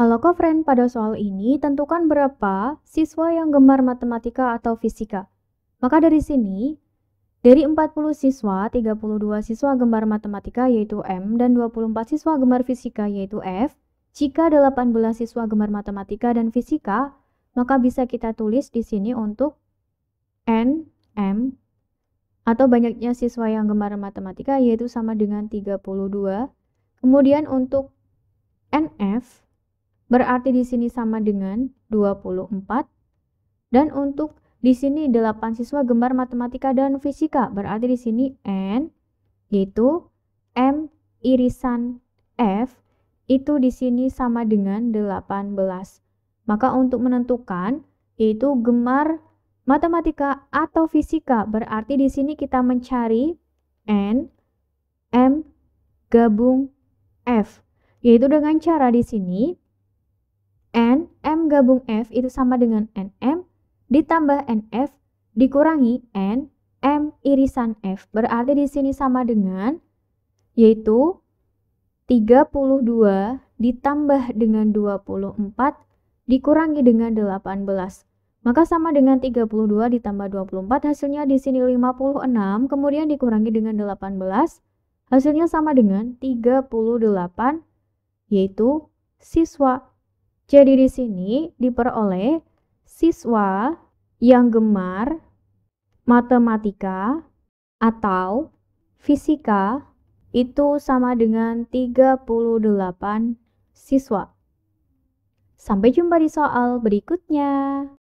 Halo friend, pada soal ini tentukan berapa siswa yang gemar matematika atau fisika. Maka dari sini, dari 40 siswa, 32 siswa gemar matematika yaitu M dan 24 siswa gemar fisika yaitu F. Jika 18 siswa gemar matematika dan fisika, maka bisa kita tulis di sini untuk N, M, atau banyaknya siswa yang gemar matematika yaitu sama dengan 32. Kemudian untuk NF, berarti di sini sama dengan 24. Dan untuk di sini 8 siswa gemar matematika dan fisika, berarti di sini N yaitu M irisan F itu di sini sama dengan 18. Maka untuk menentukan yaitu gemar matematika atau fisika, berarti di sini kita mencari N M gabung F yaitu dengan cara di sini Gabung F itu sama dengan NM ditambah NF dikurangi nM irisan F. Berarti di sini sama dengan yaitu 32 ditambah dengan 24 dikurangi dengan 18. Maka sama dengan 32 ditambah 24 hasilnya di sini 56 kemudian dikurangi dengan 18 hasilnya sama dengan 38 yaitu siswa jadi di sini diperoleh siswa yang gemar matematika atau fisika itu sama dengan 38 siswa. Sampai jumpa di soal berikutnya.